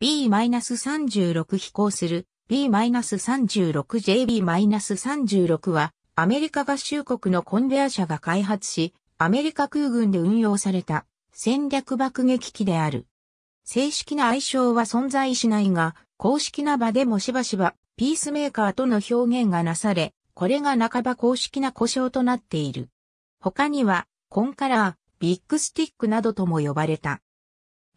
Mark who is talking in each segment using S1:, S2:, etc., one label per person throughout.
S1: B-36 飛行する B-36JB-36 はアメリカ合衆国のコンベア社が開発し、アメリカ空軍で運用された戦略爆撃機である。正式な愛称は存在しないが、公式な場でもしばしばピースメーカーとの表現がなされ、これが半ば公式な故障となっている。他には、コンカラー、ビッグスティックなどとも呼ばれた。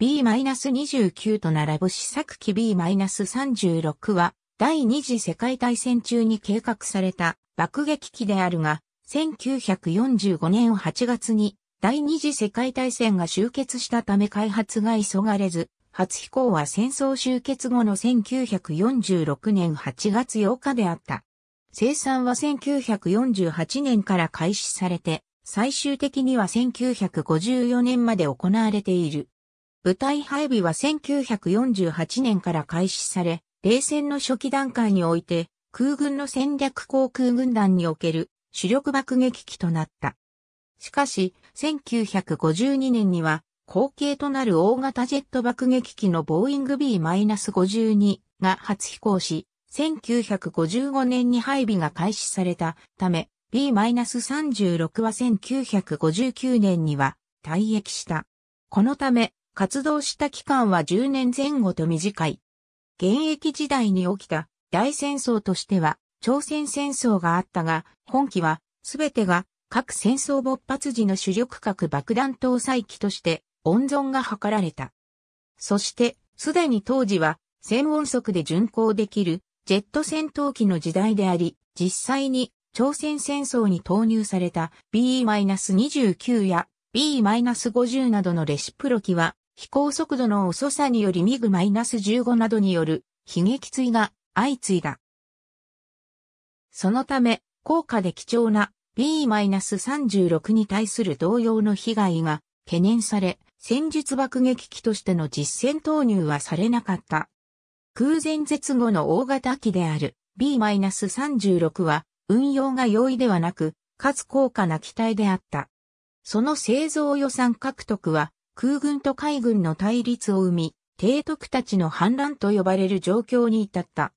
S1: B-29 と並ぶ試作機 B-36 は第二次世界大戦中に計画された爆撃機であるが、1945年8月に第二次世界大戦が終結したため開発が急がれず、初飛行は戦争終結後の1946年8月8日であった。生産は1948年から開始されて、最終的には1954年まで行われている。部隊配備は1948年から開始され、冷戦の初期段階において、空軍の戦略航空軍団における主力爆撃機となった。しかし、1952年には、後継となる大型ジェット爆撃機のボーイング B-52 が初飛行し、1955年に配備が開始されたため、B-36 は1959年には退役した。このため、活動した期間は10年前後と短い。現役時代に起きた大戦争としては、朝鮮戦争があったが、本期は、すべてが各戦争勃発時の主力核爆弾搭載機として温存が図られた。そして、すでに当時は、専門速で巡航できるジェット戦闘機の時代であり、実際に朝鮮戦争に投入された B-29 や B-50 などのレシプロ機は飛行速度の遅さによりミグ -15 などによる悲劇墜が相次いだ。そのため、高価で貴重な B-36 に対する同様の被害が懸念され、戦術爆撃機としての実戦投入はされなかった。空前絶後の大型機である B-36 は運用が容易ではなく、かつ高価な機体であった。その製造予算獲得は空軍と海軍の対立を生み、提督たちの反乱と呼ばれる状況に至った。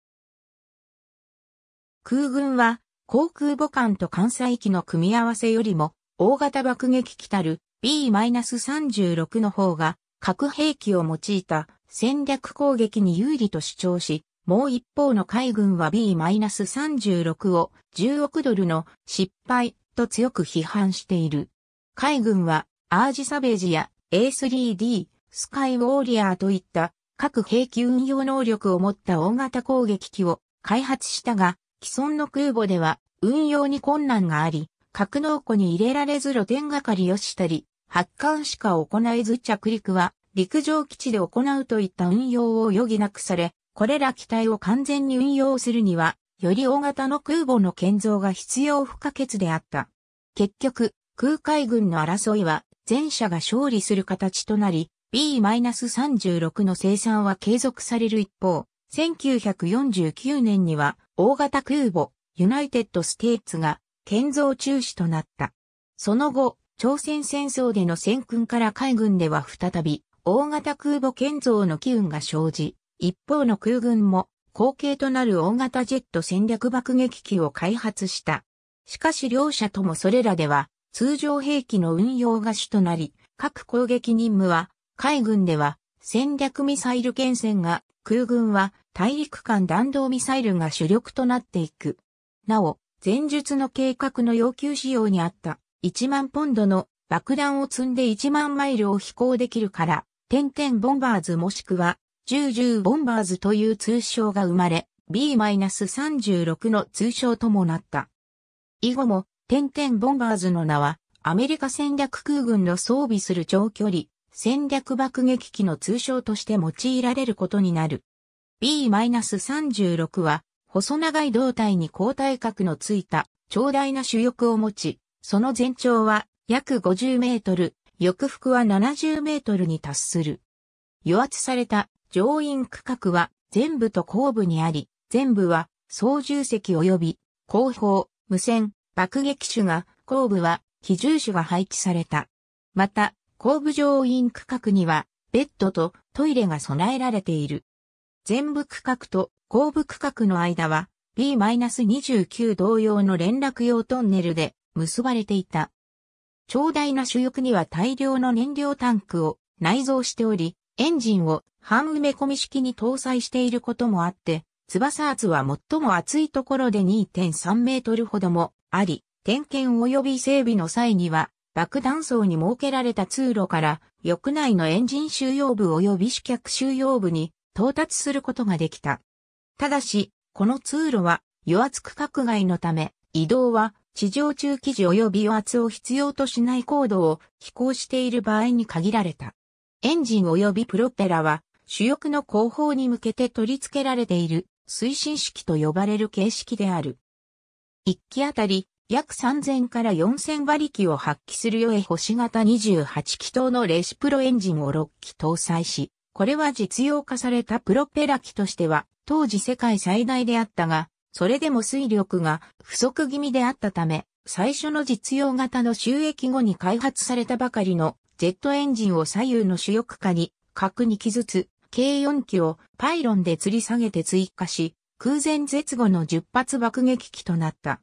S1: 空軍は航空母艦と艦載機の組み合わせよりも大型爆撃機たる B-36 の方が核兵器を用いた戦略攻撃に有利と主張し、もう一方の海軍は B-36 を10億ドルの失敗と強く批判している。海軍はアージサベージや A3D、スカイウォーリアーといった各兵器運用能力を持った大型攻撃機を開発したが、既存の空母では運用に困難があり、格納庫に入れられず露天係をしたり、発艦しか行えず着陸は陸上基地で行うといった運用を余儀なくされ、これら機体を完全に運用するには、より大型の空母の建造が必要不可欠であった。結局、空海軍の争いは全社が勝利する形となり、B-36 の生産は継続される一方、1949年には大型空母、ユナイテッド・ステーツが建造中止となった。その後、朝鮮戦争での戦訓から海軍では再び大型空母建造の機運が生じ、一方の空軍も後継となる大型ジェット戦略爆撃機を開発した。しかし両者ともそれらでは通常兵器の運用が主となり、各攻撃任務は、海軍では戦略ミサイル艦戦が、空軍は大陸間弾道ミサイルが主力となっていく。なお、前述の計画の要求仕様にあった1万ポンドの爆弾を積んで1万マイルを飛行できるから、点々ボンバーズもしくは、1010ボンバーズという通称が生まれ、B-36 の通称ともなった。以後も点々ボンバーズの名は、アメリカ戦略空軍の装備する長距離、戦略爆撃機の通称として用いられることになる。B-36 は、細長い胴体に交代角のついた、長大な主翼を持ち、その全長は約50メートル、翼幅は70メートルに達する。与圧された乗員区画は全部と後部にあり、全部は操縦席及び後方、無線、爆撃手が、後部は、非重手が配置された。また、後部乗員区画には、ベッドとトイレが備えられている。全部区画と後部区画の間は、B-29 同様の連絡用トンネルで結ばれていた。長大な主翼には大量の燃料タンクを内蔵しており、エンジンを半埋め込み式に搭載していることもあって、翼圧は最も厚いところで2.3メートルほどもあり、点検及び整備の際には、爆弾層に設けられた通路から、翼内のエンジン収容部及び主客収容部に到達することができた。ただし、この通路は、油圧区画外のため、移動は、地上中基地及び与圧を必要としない高度を飛行している場合に限られた。エンジン及びプロペラは、主翼の後方に向けて取り付けられている、推進式と呼ばれる形式である。1機あたり約3000から4000馬力を発揮するよえ星型28気筒のレシプロエンジンを6機搭載し、これは実用化されたプロペラ機としては当時世界最大であったが、それでも水力が不足気味であったため、最初の実用型の収益後に開発されたばかりのジェットエンジンを左右の主翼下に、角二機ずつ、計4機をパイロンで吊り下げて追加し、空前絶後の10発爆撃機となった。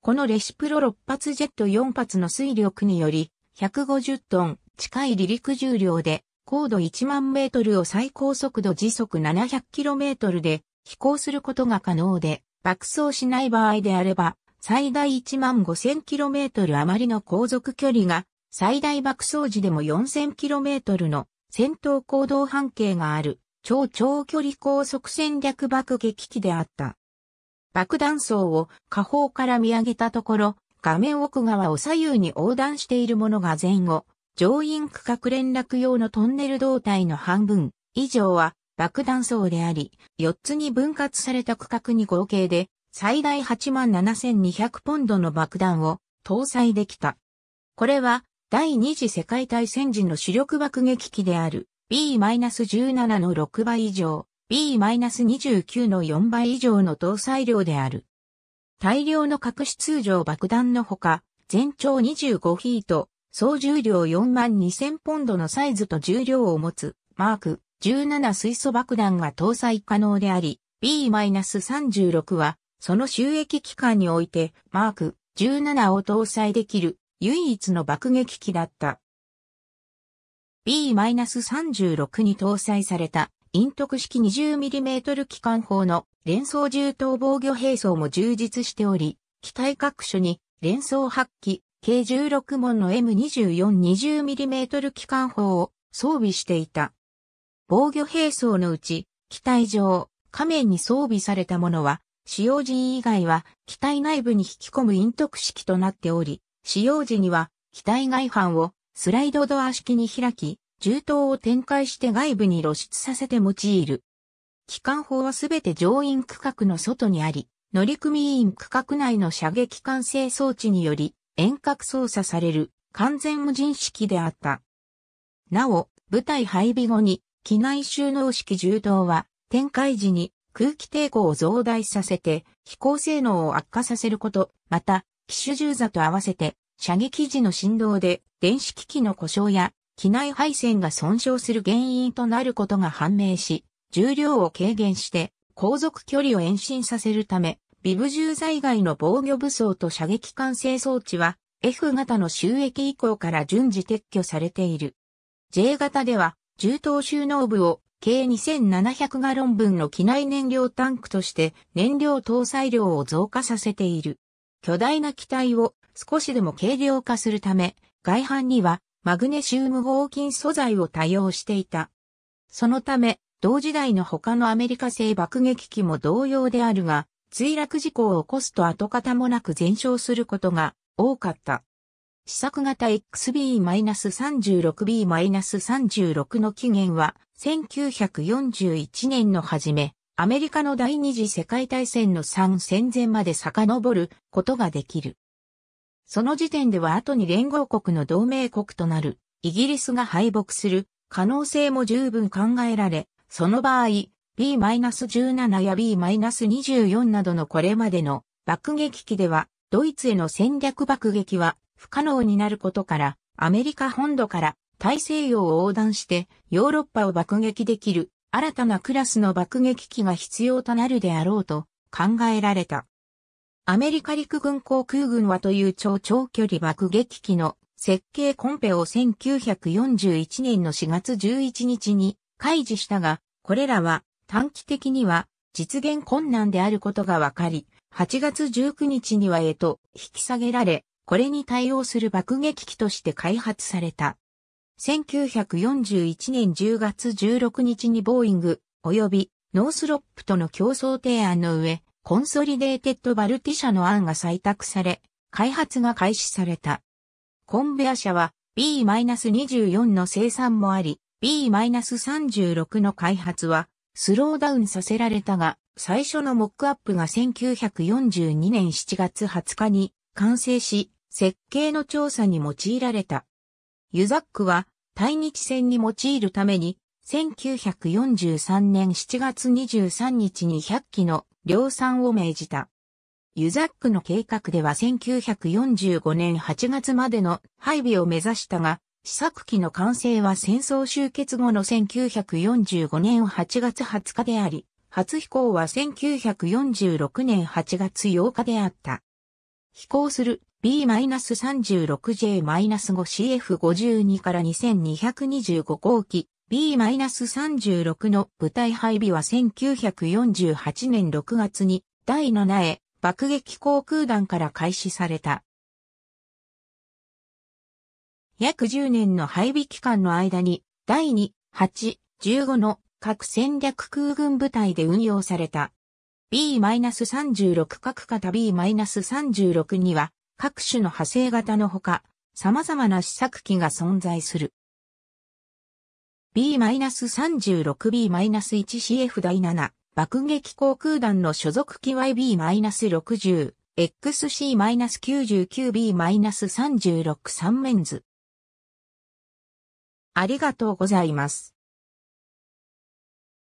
S1: このレシプロ6発ジェット4発の水力により、150トン近い離陸重量で、高度1万メートルを最高速度時速700キロメートルで飛行することが可能で、爆走しない場合であれば、最大1万5000キロメートル余りの航続距離が、最大爆走時でも4000キロメートルの戦闘行動半径がある超長距離高速戦略爆撃機であった。爆弾層を下方から見上げたところ、画面奥側を左右に横断しているものが前後、乗員区画連絡用のトンネル胴体の半分以上は爆弾層であり、4つに分割された区画に合計で最大87,200ポンドの爆弾を搭載できた。これは第二次世界大戦時の主力爆撃機である B-17 の6倍以上、B-29 の4倍以上の搭載量である。大量の核し通常爆弾のほか、全長25フィート、総重量4万2000ポンドのサイズと重量を持つ、マーク17水素爆弾が搭載可能であり、B-36 は、その収益期間において、マーク17を搭載できる、唯一の爆撃機だった。B-36 に搭載された、陰徳式 20mm 機関砲の連装銃刀防御兵装も充実しており、機体各所に連装8機、計16門の M2420mm 機関砲を装備していた。防御兵装のうち、機体上、仮面に装備されたものは、使用時以外は機体内部に引き込む陰徳式となっており、使用時には機体外反をスライドドア式に開き、銃刀を展開して外部に露出させて用いる。機関砲はすべて乗員区画の外にあり、乗組員区画内の射撃管制装置により遠隔操作される完全無人式であった。なお、部隊配備後に機内収納式銃刀は展開時に空気抵抗を増大させて飛行性能を悪化させること、また機種銃座と合わせて射撃時の振動で電子機器の故障や機内配線が損傷する原因となることが判明し、重量を軽減して航続距離を延伸させるため、ビブ重罪外の防御武装と射撃管制装置は F 型の収益以降から順次撤去されている。J 型では重投収納部を計2700ガロン分の機内燃料タンクとして燃料搭載量を増加させている。巨大な機体を少しでも軽量化するため、外反にはマグネシウム合金素材を多用していた。そのため、同時代の他のアメリカ製爆撃機も同様であるが、墜落事故を起こすと跡形もなく全焼することが多かった。試作型 XB-36B-36 の起源は、1941年の初め、アメリカの第二次世界大戦の3戦前まで遡ることができる。その時点では後に連合国の同盟国となるイギリスが敗北する可能性も十分考えられ、その場合、B-17 や B-24 などのこれまでの爆撃機では、ドイツへの戦略爆撃は不可能になることから、アメリカ本土から大西洋を横断してヨーロッパを爆撃できる新たなクラスの爆撃機が必要となるであろうと考えられた。アメリカ陸軍航空軍はという超長距離爆撃機の設計コンペを1941年の4月11日に開示したが、これらは短期的には実現困難であることが分かり、8月19日にはへと引き下げられ、これに対応する爆撃機として開発された。1941年10月16日にボーイング及びノースロップとの競争提案の上、コンソリデーテッドバルティ社の案が採択され、開発が開始された。コンベア社は B-24 の生産もあり、B-36 の開発はスローダウンさせられたが、最初のモックアップが1942年7月20日に完成し、設計の調査に用いられた。ユザックは対日戦に用いるために1943年7月23日に100機の量産を命じた。ユザックの計画では1945年8月までの配備を目指したが、試作機の完成は戦争終結後の1945年8月20日であり、初飛行は1946年8月8日であった。飛行する B-36J-5CF52 から2225号機 B-36 の部隊配備は1948年6月に第7へ爆撃航空団から開始された。約10年の配備期間の間に第2、8、15の各戦略空軍部隊で運用された。B-36 各型 B-36 には各種の派生型のほか様々な試作機が存在する。B-36B-1CF 第7爆撃航空団の所属機 YB-60 XC-99B-36 3メンズ。ありがとうございます。